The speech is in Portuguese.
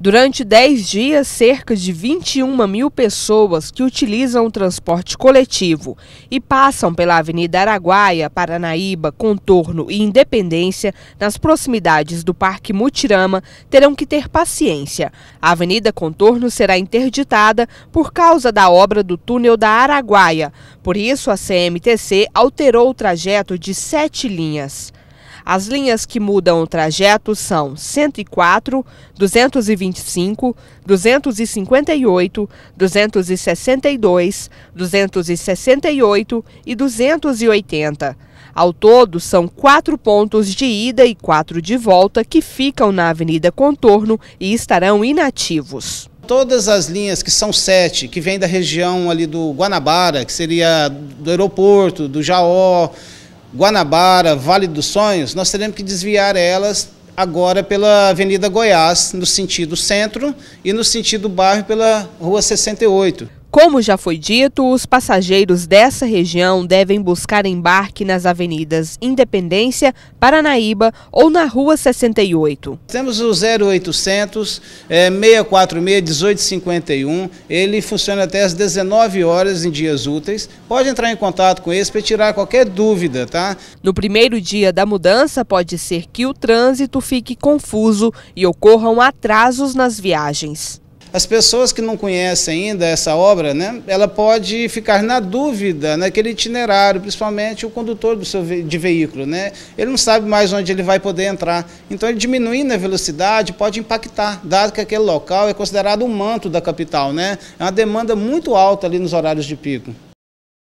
Durante 10 dias, cerca de 21 mil pessoas que utilizam o transporte coletivo e passam pela Avenida Araguaia, Paranaíba, Contorno e Independência, nas proximidades do Parque Mutirama, terão que ter paciência. A Avenida Contorno será interditada por causa da obra do túnel da Araguaia. Por isso, a CMTC alterou o trajeto de sete linhas. As linhas que mudam o trajeto são 104, 225, 258, 262, 268 e 280. Ao todo, são quatro pontos de ida e quatro de volta que ficam na Avenida Contorno e estarão inativos todas as linhas que são sete, que vêm da região ali do Guanabara, que seria do aeroporto, do Jaó, Guanabara, Vale dos Sonhos, nós teremos que desviar elas agora pela Avenida Goiás, no sentido centro, e no sentido bairro pela Rua 68. Como já foi dito, os passageiros dessa região devem buscar embarque nas avenidas Independência, Paranaíba ou na Rua 68. Temos o 0800 é, 646 1851, ele funciona até às 19 horas em dias úteis. Pode entrar em contato com eles para tirar qualquer dúvida, tá? No primeiro dia da mudança, pode ser que o trânsito fique confuso e ocorram atrasos nas viagens as pessoas que não conhecem ainda essa obra, né, ela pode ficar na dúvida naquele itinerário, principalmente o condutor do seu ve de veículo. Né? Ele não sabe mais onde ele vai poder entrar. Então, ele diminuindo a velocidade pode impactar, dado que aquele local é considerado um manto da capital. Né? É uma demanda muito alta ali nos horários de pico.